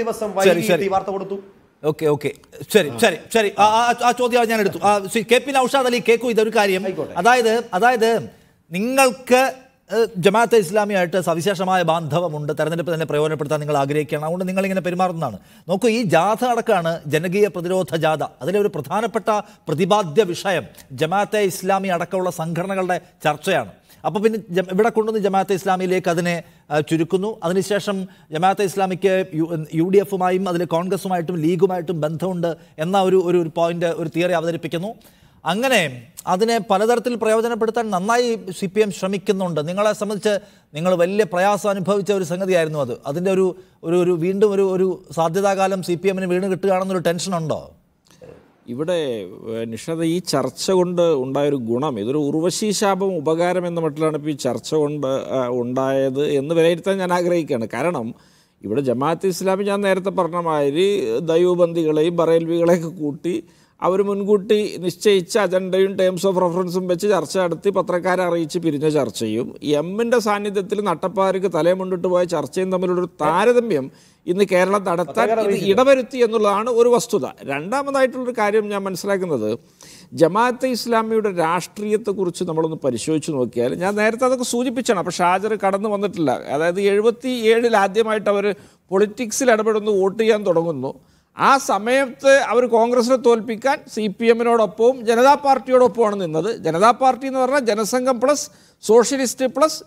ദിവസം വൈകി വാർത്ത കൊടുത്തു ശരി ശരി ശരി ആ ചോദ്യം ഞാൻ എടുത്തു കെ പി നൌഷാദ് അലി കേക്കു ഇതൊരു കാര്യം അതായത് അതായത് നിങ്ങൾക്ക് ജമാഅത്തെ ഇസ്ലാമിയായിട്ട് സവിശേഷമായ ബാന്ധവമുണ്ട് തെരഞ്ഞെടുപ്പ് തന്നെ പ്രയോജനപ്പെടുത്താൻ നിങ്ങൾ ആഗ്രഹിക്കുകയാണ് അതുകൊണ്ട് നിങ്ങളിങ്ങനെ പെരുമാറുന്നതാണ് നോക്കൂ ഈ ജാഥ അടക്കമാണ് ജനകീയ പ്രതിരോധ ജാഥ അതിലൊരു ഒരു പ്രധാനപ്പെട്ട പ്രതിപാദ്യ വിഷയം ജമാഅത്തെ ഇസ്ലാമി അടക്കമുള്ള സംഘടനകളുടെ ചർച്ചയാണ് അപ്പോൾ പിന്നെ ഇവിടെ കൊണ്ടുവന്ന് ജമാഅത്തെ ഇസ്ലാമിയിലേക്ക് അതിനെ ചുരുക്കുന്നു അതിനുശേഷം ജമാഅത്തെ ഇസ്ലാമിക്ക് യു ഡി എഫുമായും അതിൽ കോൺഗ്രസുമായിട്ടും ലീഗുമായിട്ടും ബന്ധമുണ്ട് എന്ന ഒരു ഒരു പോയിന്റ് ഒരു തിയറി അവതരിപ്പിക്കുന്നു അങ്ങനെ അതിനെ പലതരത്തിൽ പ്രയോജനപ്പെടുത്താൻ നന്നായി സി പി എം ശ്രമിക്കുന്നുണ്ട് നിങ്ങളെ സംബന്ധിച്ച് നിങ്ങൾ വലിയ പ്രയാസം അനുഭവിച്ച ഒരു സംഗതിയായിരുന്നു അത് അതിൻ്റെ ഒരു ഒരു വീണ്ടും ഒരു ഒരു സാധ്യതാകാലം സി പി എമ്മിന് വീണ് കിട്ടുകയാണെന്നൊരു ടെൻഷനുണ്ടോ ഇവിടെ നിഷ്ണത ഈ ചർച്ച കൊണ്ട് ഉണ്ടായൊരു ഗുണം ഇതൊരു ഉർവശീശാപം ശാപം ഉപകാരം എന്ന മട്ടിലാണ് ഇപ്പോൾ ഈ ചർച്ച കൊണ്ട് ഉണ്ടായത് എന്ന് വിലയിരുത്താൻ ഞാൻ ആഗ്രഹിക്കുകയാണ് കാരണം ഇവിടെ ജമാഅത്ത് ഇസ്ലാമി ഞാൻ നേരത്തെ പറഞ്ഞ മാതിരി ദൈവബന്ധികളെയും ബറേൽവികളെയൊക്കെ കൂട്ടി അവർ മുൻകൂട്ടി നിശ്ചയിച്ച അജണ്ടയും ടേംസ് ഓഫ് റെഫറൻസും വെച്ച് ചർച്ച നടത്തി പത്രക്കാരെ അറിയിച്ച് പിരിഞ്ഞ ചർച്ചയും എമ്മിൻ്റെ സാന്നിധ്യത്തിൽ നട്ടപ്പാർക്ക് തലേ മുണ്ടിട്ട് പോയ ചർച്ചയും തമ്മിലുള്ളൊരു താരതമ്യം ഇന്ന് കേരളം നടത്താൻ ഇത് ഇടവരുത്തി എന്നുള്ളതാണ് ഒരു വസ്തുത രണ്ടാമതായിട്ടുള്ളൊരു കാര്യം ഞാൻ മനസ്സിലാക്കുന്നത് ജമാഅത്തെ ഇസ്ലാമിയുടെ രാഷ്ട്രീയത്തെക്കുറിച്ച് നമ്മളൊന്ന് പരിശോധിച്ച് നോക്കിയാൽ ഞാൻ നേരത്തെ അതൊക്കെ സൂചിപ്പിച്ചാണ് അപ്പോൾ ഷാജർ കടന്നു വന്നിട്ടില്ല അതായത് എഴുപത്തി ഏഴിൽ ആദ്യമായിട്ട് അവർ പൊളിറ്റിക്സിൽ ഇടപെടുന്നു വോട്ട് ചെയ്യാൻ തുടങ്ങുന്നു ആ സമയത്ത് അവർ കോൺഗ്രസിനെ തോൽപ്പിക്കാൻ സി പി എമ്മിനോടൊപ്പവും ജനതാ പാർട്ടിയോടൊപ്പമാണ് നിന്നത് ജനതാ പാർട്ടി എന്ന് പറഞ്ഞാൽ ജനസംഘം പ്ലസ് സോഷ്യലിസ്റ്റ് പ്ലസ്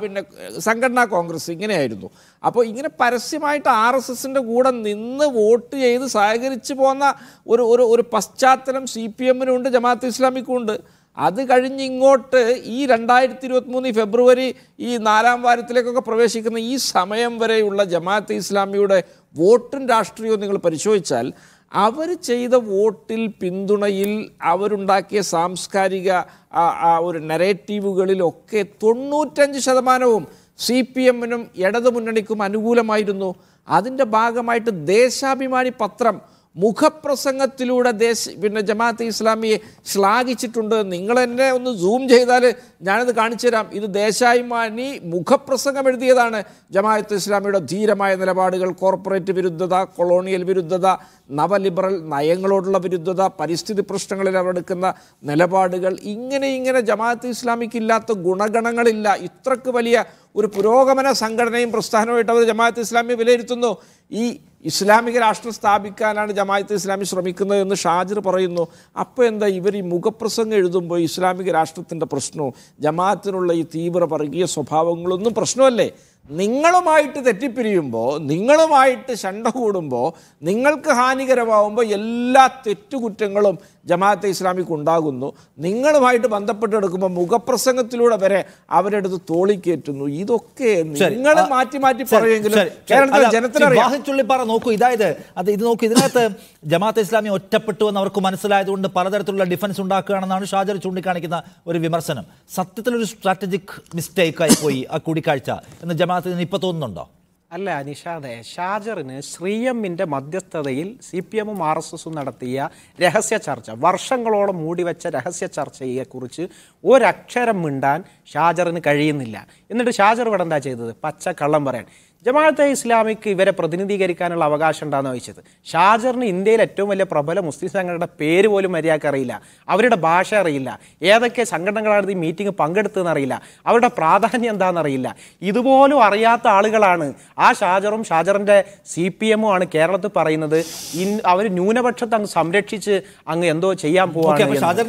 പിന്നെ സംഘടനാ കോൺഗ്രസ് ഇങ്ങനെയായിരുന്നു അപ്പോൾ ഇങ്ങനെ പരസ്യമായിട്ട് ആർ എസ് എസിൻ്റെ കൂടെ നിന്ന് വോട്ട് ചെയ്ത് സഹകരിച്ചു പോന്ന ഒരു ഒരു ഒരു പശ്ചാത്തലം സി പി എമ്മിനുണ്ട് ജമാഅത്ത് ഇസ്ലാമിക്കും ഉണ്ട് അത് കഴിഞ്ഞ് ഇങ്ങോട്ട് ഈ രണ്ടായിരത്തി ഇരുപത്തിമൂന്ന് ഫെബ്രുവരി ഈ നാലാം വാരത്തിലേക്കൊക്കെ പ്രവേശിക്കുന്ന ഈ സമയം വരെയുള്ള ജമാഅത്ത് ഇസ്ലാമിയുടെ വോട്ടും രാഷ്ട്രീയവും നിങ്ങൾ പരിശോധിച്ചാൽ അവർ ചെയ്ത വോട്ടിൽ പിന്തുണയിൽ അവരുണ്ടാക്കിയ സാംസ്കാരിക ഒരു നെറേറ്റീവുകളിലൊക്കെ തൊണ്ണൂറ്റഞ്ച് ശതമാനവും സി പി എമ്മിനും ഇടതുമുന്നണിക്കും അനുകൂലമായിരുന്നു അതിൻ്റെ ഭാഗമായിട്ട് ദേശാഭിമാനി പത്രം മുഖപ്രസംഗത്തിലൂടെ ദേശ പിന്നെ ജമാഅത്ത് ഇസ്ലാമിയെ ശ്ലാഘിച്ചിട്ടുണ്ട് നിങ്ങൾ എന്നെ ഒന്ന് സൂം ചെയ്താൽ ഞാനത് കാണിച്ചു തരാം ഇത് ദേശാഭിമാനി മുഖപ്രസംഗം എഴുതിയതാണ് ജമാഅത്ത് ഇസ്ലാമിയുടെ ധീരമായ നിലപാടുകൾ കോർപ്പറേറ്റ് വിരുദ്ധത കൊളോണിയൽ വിരുദ്ധത നവലിബറൽ നയങ്ങളോടുള്ള വിരുദ്ധത പരിസ്ഥിതി പ്രശ്നങ്ങളിൽ അവരെടുക്കുന്ന നിലപാടുകൾ ഇങ്ങനെ ഇങ്ങനെ ജമാഅത്ത് ഇസ്ലാമിക്ക് ഇല്ലാത്ത ഗുണഗണങ്ങളില്ല ഇത്രക്ക് വലിയ ഒരു പുരോഗമന സംഘടനയും പ്രസ്ഥാനവുമായിട്ട് അവർ ജമാഅത്ത് ഇസ്ലാമി വിലയിരുത്തുന്നു ഈ ഇസ്ലാമിക രാഷ്ട്രം സ്ഥാപിക്കാനാണ് ജമായത്ത് ഇസ്ലാമി ശ്രമിക്കുന്നത് എന്ന് ഷാജിർ പറയുന്നു അപ്പോൾ എന്താ ഇവർ ഈ മുഖപ്രസംഗം എഴുതുമ്പോൾ ഇസ്ലാമിക രാഷ്ട്രത്തിൻ്റെ പ്രശ്നവും ജമാഅത്തിനുള്ള ഈ തീവ്ര വർഗീയ സ്വഭാവങ്ങളൊന്നും പ്രശ്നമല്ലേ നിങ്ങളുമായിട്ട് തെറ്റിപ്പിരിയുമ്പോൾ നിങ്ങളുമായിട്ട് ശണ്ട കൂടുമ്പോൾ നിങ്ങൾക്ക് ഹാനികരമാവുമ്പോൾ എല്ലാ തെറ്റുകുറ്റങ്ങളും ജമാഅത്തെ ഇസ്ലാമിക്ക് ഉണ്ടാകുന്നു നിങ്ങളുമായിട്ട് ബന്ധപ്പെട്ടെടുക്കുമ്പോൾ മുഖപ്രസംഗത്തിലൂടെ വരെ അവരെടുത്ത് തോളിക്കേറ്റുന്നു ഇതൊക്കെ നിങ്ങൾ മാറ്റി മാറ്റി പറയുമെങ്കിലും കേരളത്തിലെ ജനത്തിനറിയാം നോക്കൂ ഇതായത് അത് ഇത് നോക്കൂ ഇതിനകത്ത് ജമാഅത്തെ ഇസ്ലാമി ഒറ്റപ്പെട്ടു എന്ന് അവർക്ക് മനസ്സിലായതുകൊണ്ട് പലതരത്തിലുള്ള ഡിഫൻസ് ഉണ്ടാക്കുകയാണെന്നാണ് ഷാജർ ചൂണ്ടിക്കാണിക്കുന്ന ഒരു വിമർശനം സത്യത്തിലൊരു സ്ട്രാറ്റജിക് മിസ്റ്റേക്ക് ആയി പോയി ആ കൂടിക്കാഴ്ച എന്ന് ജമാ ഭാഗത്ത് നിന്ന് ഇപ്പോൾ തോന്നുന്നുണ്ടോ അല്ല നിഷാദെ ഷാജറിന് ശ്രീ എമ്മിൻ്റെ മധ്യസ്ഥതയിൽ സി പി എമ്മും ആർ എസ് എസും നടത്തിയ രഹസ്യ ചർച്ച വർഷങ്ങളോളം മൂടിവെച്ച രഹസ്യ ചർച്ചയെക്കുറിച്ച് ഒരക്ഷരം മിണ്ടാൻ ഷാജറിന് കഴിയുന്നില്ല എന്നിട്ട് ഷാജർ ഇവിടെ എന്താ ചെയ്തത് പച്ച കള്ളം പറയാൻ ജമാഅത്തെ ഇസ്ലാമിക്ക് ഇവരെ പ്രതിനിധീകരിക്കാനുള്ള അവകാശം ഉണ്ടാന്ന് ചോദിച്ചത് ഷാജറിന് ഇന്ത്യയിൽ ഏറ്റവും വലിയ പ്രബല മുസ്ലിം സംഘടനയുടെ പേര് പോലും മര്യാദക്ക് അറിയില്ല അവരുടെ ഭാഷ അറിയില്ല ഏതൊക്കെ സംഘടനകളാണ് ഈ മീറ്റിംഗ് പങ്കെടുത്തതെന്ന് അറിയില്ല അവരുടെ പ്രാധാന്യം അറിയില്ല ഇതുപോലും അറിയാത്ത ആളുകളാണ് ആ ഷാജറും ഷാജറിൻ്റെ സി പി എമ്മും ആണ് കേരളത്തിൽ പറയുന്നത് ഇൻ അവർ ന്യൂനപക്ഷത്തെ അങ്ങ് സംരക്ഷിച്ച് അങ്ങ് എന്തോ ചെയ്യാൻ പോവാണ്